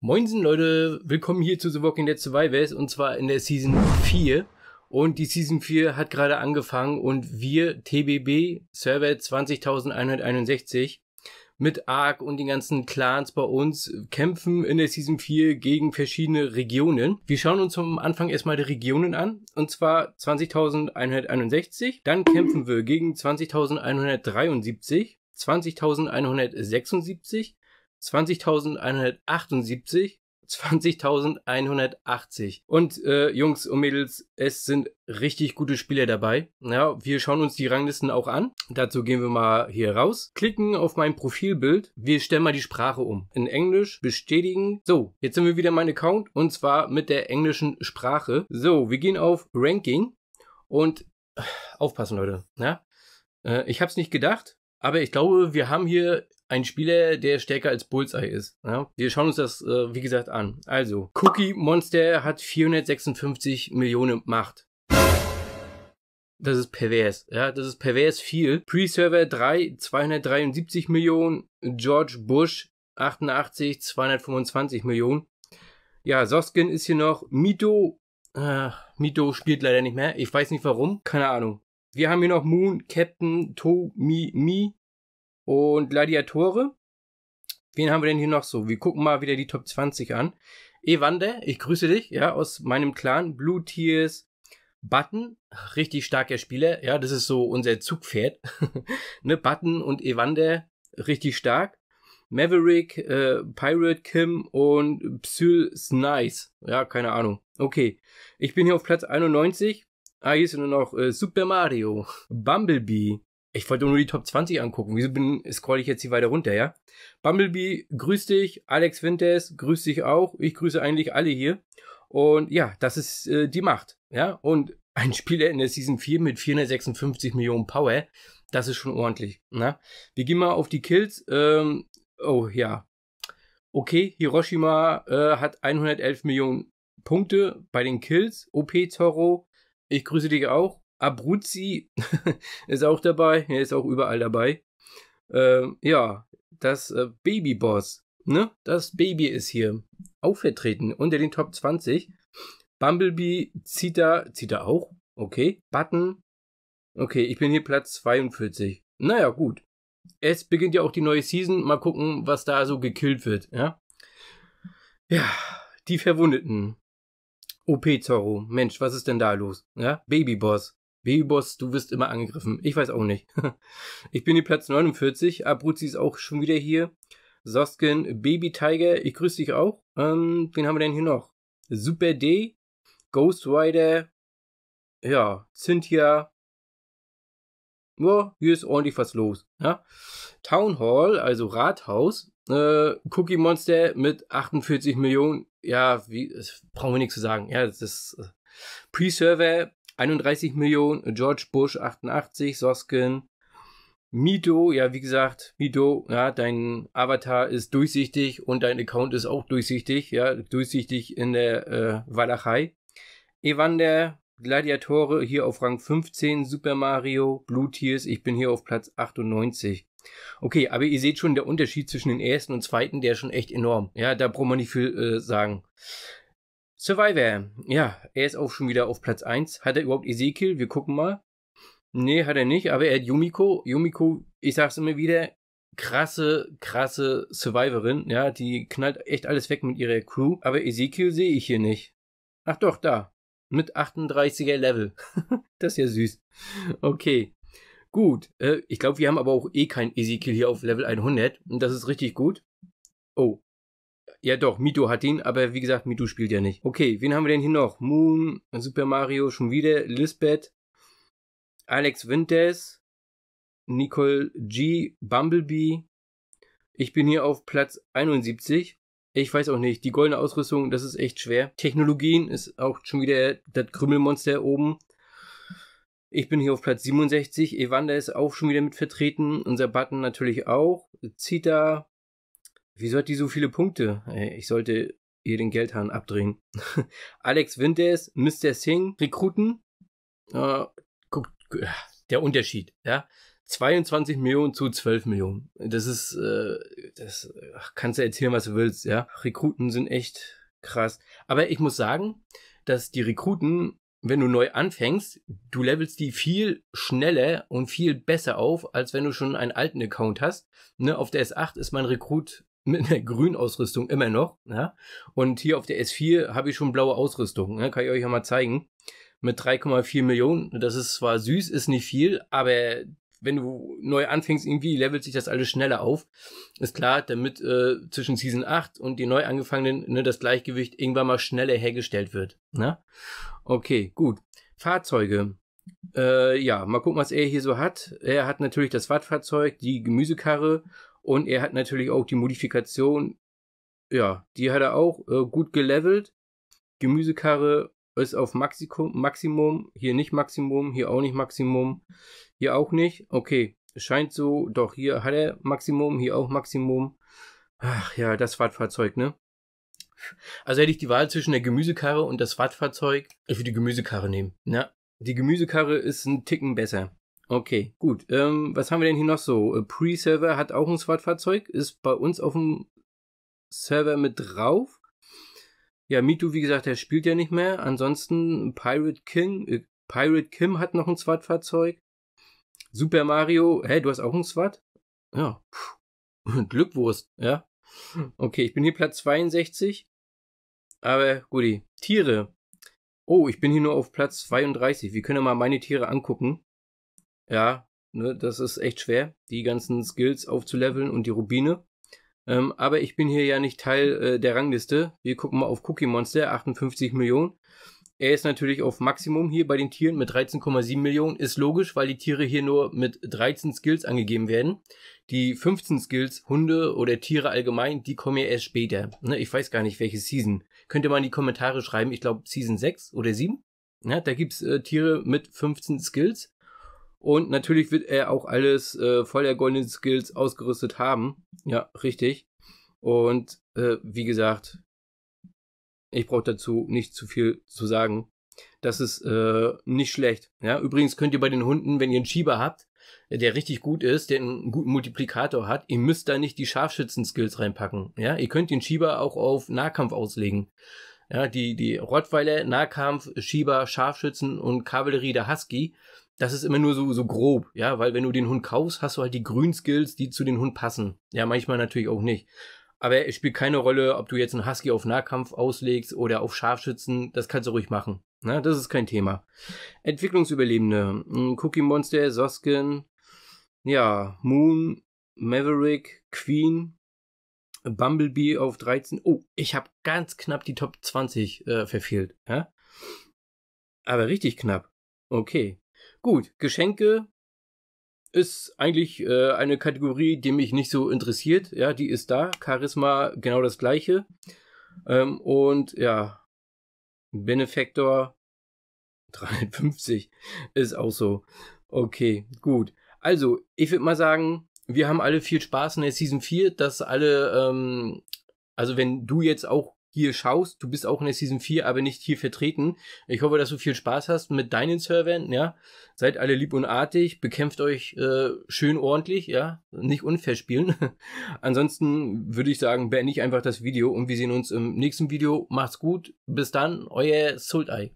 Moinsen Leute, willkommen hier zu The Walking Dead Survivors und zwar in der Season 4. Und die Season 4 hat gerade angefangen und wir, TBB, Server 20.161, mit ARK und den ganzen Clans bei uns kämpfen in der Season 4 gegen verschiedene Regionen. Wir schauen uns am Anfang erstmal die Regionen an und zwar 20.161, dann kämpfen wir gegen 20.173, 20.176, 20.178, 20.180. Und äh, Jungs und Mädels, es sind richtig gute Spieler dabei. Ja, wir schauen uns die Ranglisten auch an. Dazu gehen wir mal hier raus, klicken auf mein Profilbild. Wir stellen mal die Sprache um. In Englisch bestätigen. So, jetzt sind wir wieder mein Account und zwar mit der englischen Sprache. So, wir gehen auf Ranking und äh, aufpassen, Leute. Ja? Äh, ich habe es nicht gedacht. Aber ich glaube, wir haben hier einen Spieler, der stärker als Bullseye ist. Ja? Wir schauen uns das, äh, wie gesagt, an. Also, Cookie Monster hat 456 Millionen Macht. Das ist pervers. Ja, das ist pervers viel. Pre-Server 3, 273 Millionen. George Bush 88, 225 Millionen. Ja, Soskin ist hier noch. Mito, äh, Mito spielt leider nicht mehr. Ich weiß nicht warum. Keine Ahnung. Wir haben hier noch Moon, Captain, To, Mi, Mi, und Gladiatore. Wen haben wir denn hier noch so? Wir gucken mal wieder die Top 20 an. Evander, ich grüße dich, ja, aus meinem Clan. Blue Tears, Button, richtig starker Spieler, ja, das ist so unser Zugpferd. ne, Button und Evander, richtig stark. Maverick, äh, Pirate Kim und Psyl Snice. Ja, keine Ahnung. Okay. Ich bin hier auf Platz 91. Ah, hier ist nur noch äh, Super Mario, Bumblebee, ich wollte nur die Top 20 angucken. Wieso bin, scroll ich jetzt hier weiter runter, ja? Bumblebee, grüß dich. Alex Winters, grüß dich auch. Ich grüße eigentlich alle hier. Und ja, das ist äh, die Macht, ja? Und ein Spieler in der Season 4 mit 456 Millionen Power, das ist schon ordentlich, ne? Wir gehen mal auf die Kills. Ähm, oh, ja. Okay, Hiroshima äh, hat 111 Millionen Punkte bei den Kills. OP Toro, ich grüße dich auch. Abruzzi ist auch dabei. Er ist auch überall dabei. Äh, ja, das äh, Babyboss. Ne? Das Baby ist hier auch vertreten unter den Top 20. Bumblebee zieht da, zieht da auch. Okay. Button. Okay, ich bin hier Platz 42. Naja, gut. Es beginnt ja auch die neue Season. Mal gucken, was da so gekillt wird. Ja, ja die Verwundeten. OP Zorro. Mensch, was ist denn da los? Ja, Babyboss. Babyboss, du wirst immer angegriffen. Ich weiß auch nicht. ich bin hier Platz 49. Abruzzi ist auch schon wieder hier. Soskin, Baby Tiger, ich grüße dich auch. Ähm, wen haben wir denn hier noch? Super D, Ghost Rider, ja, Cynthia. Boah, hier ist ordentlich was los. Ja? Town Hall, also Rathaus, äh, Cookie Monster mit 48 Millionen. Ja, wie, brauchen wir nichts zu sagen. Ja, das ist äh, Pre-Server 31 Millionen, George Bush 88, Soskin, Mito, ja, wie gesagt, Mito, ja, dein Avatar ist durchsichtig und dein Account ist auch durchsichtig, ja, durchsichtig in der äh, Walachei. Evander, Gladiatore hier auf Rang 15, Super Mario, Blue Tears, ich bin hier auf Platz 98. Okay, aber ihr seht schon, der Unterschied zwischen den ersten und zweiten, der ist schon echt enorm. Ja, da braucht man nicht viel äh, sagen. Survivor. Ja, er ist auch schon wieder auf Platz 1. Hat er überhaupt Ezekiel? Wir gucken mal. Nee, hat er nicht, aber er hat Yumiko. Yumiko, ich sag's immer wieder, krasse, krasse Survivorin. Ja, die knallt echt alles weg mit ihrer Crew. Aber Ezekiel sehe ich hier nicht. Ach doch, da. Mit 38er Level. das ist ja süß. Okay. Gut. Äh, ich glaube, wir haben aber auch eh kein Ezekiel hier auf Level 100. Und das ist richtig gut. Oh, ja, doch, Mito hat ihn, aber wie gesagt, Mito spielt ja nicht. Okay, wen haben wir denn hier noch? Moon, Super Mario, schon wieder, Lisbeth, Alex Winters, Nicole G, Bumblebee. Ich bin hier auf Platz 71. Ich weiß auch nicht, die goldene Ausrüstung, das ist echt schwer. Technologien ist auch schon wieder das Krümmelmonster oben. Ich bin hier auf Platz 67. Evander ist auch schon wieder mit vertreten. Unser Button natürlich auch. Zita, Wieso hat die so viele Punkte? Äh, ich sollte ihr den Geldhahn abdrehen. Alex Winters, Mr. Singh, Rekruten. Äh, guckt, äh, der Unterschied, ja. 22 Millionen zu 12 Millionen. Das ist, äh, das ach, kannst du erzählen, was du willst, ja. Rekruten sind echt krass. Aber ich muss sagen, dass die Rekruten, wenn du neu anfängst, du levelst die viel schneller und viel besser auf, als wenn du schon einen alten Account hast. Ne, auf der S8 ist mein Rekrut mit einer grünen Ausrüstung immer noch. Ja? Und hier auf der S4 habe ich schon blaue Ausrüstung. Ne? Kann ich euch ja mal zeigen. Mit 3,4 Millionen. Das ist zwar süß, ist nicht viel, aber wenn du neu anfängst, irgendwie levelt sich das alles schneller auf. Ist klar, damit äh, zwischen Season 8 und den neu angefangenen ne, das Gleichgewicht irgendwann mal schneller hergestellt wird. Ne? Okay, gut. Fahrzeuge. Äh, ja, mal gucken, was er hier so hat. Er hat natürlich das Wattfahrzeug, die Gemüsekarre und er hat natürlich auch die Modifikation, ja, die hat er auch äh, gut gelevelt. Gemüsekarre ist auf Maximum, Maximum, hier nicht Maximum, hier auch nicht Maximum, hier auch nicht. Okay, scheint so, doch hier hat er Maximum, hier auch Maximum. Ach ja, das Fahrtfahrzeug, ne? Also hätte ich die Wahl zwischen der Gemüsekarre und das Wattfahrzeug, ich würde die Gemüsekarre nehmen. Ja, ne? die Gemüsekarre ist ein Ticken besser. Okay, gut. Ähm, was haben wir denn hier noch so? Äh, Pre-Server hat auch ein SWAT-Fahrzeug, ist bei uns auf dem Server mit drauf. Ja, Mitu, wie gesagt, der spielt ja nicht mehr. Ansonsten Pirate King, äh, Pirate Kim hat noch ein SWAT-Fahrzeug. Super Mario, hey, du hast auch ein SWAT? Ja. Puh. Glückwurst, ja. Okay, ich bin hier Platz 62. Aber guti, Tiere. Oh, ich bin hier nur auf Platz 32. Wir können ja mal meine Tiere angucken. Ja, ne, das ist echt schwer, die ganzen Skills aufzuleveln und die Rubine. Ähm, aber ich bin hier ja nicht Teil äh, der Rangliste. Wir gucken mal auf Cookie Monster, 58 Millionen. Er ist natürlich auf Maximum hier bei den Tieren mit 13,7 Millionen. Ist logisch, weil die Tiere hier nur mit 13 Skills angegeben werden. Die 15 Skills, Hunde oder Tiere allgemein, die kommen ja erst später. Ne, ich weiß gar nicht, welche Season. Könnt ihr mal in die Kommentare schreiben. Ich glaube Season 6 oder 7. Ja, da gibt's äh, Tiere mit 15 Skills. Und natürlich wird er auch alles äh, voller goldenen Skills ausgerüstet haben. Ja, richtig. Und äh, wie gesagt, ich brauche dazu nicht zu viel zu sagen. Das ist äh, nicht schlecht. Ja, übrigens könnt ihr bei den Hunden, wenn ihr einen Schieber habt, der richtig gut ist, der einen guten Multiplikator hat, ihr müsst da nicht die Scharfschützen-Skills reinpacken. Ja, ihr könnt den Schieber auch auf Nahkampf auslegen. Ja, die, die Rottweiler, Nahkampf, Schieber, Scharfschützen und Kavallerie der Husky das ist immer nur so, so grob, ja, weil wenn du den Hund kaufst, hast du halt die Grünskills, die zu den Hund passen. Ja, manchmal natürlich auch nicht. Aber es spielt keine Rolle, ob du jetzt einen Husky auf Nahkampf auslegst oder auf Scharfschützen, das kannst du ruhig machen. Na, ne? das ist kein Thema. Entwicklungsüberlebende, hm, Cookie Monster, Soskin, ja, Moon, Maverick, Queen, Bumblebee auf 13. Oh, ich habe ganz knapp die Top 20 äh, verfehlt. Ja? Aber richtig knapp. Okay. Gut, Geschenke ist eigentlich äh, eine Kategorie, die mich nicht so interessiert. Ja, die ist da. Charisma genau das gleiche. Ähm, und ja, Benefactor 350 ist auch so. Okay, gut. Also, ich würde mal sagen, wir haben alle viel Spaß in der Season 4, dass alle, ähm, also wenn du jetzt auch hier schaust. Du bist auch in der Season 4, aber nicht hier vertreten. Ich hoffe, dass du viel Spaß hast mit deinen Servern, ja. Seid alle lieb und artig, bekämpft euch äh, schön ordentlich, ja. Nicht unfair spielen. Ansonsten würde ich sagen, beende ich einfach das Video und wir sehen uns im nächsten Video. Macht's gut. Bis dann, euer Sultai.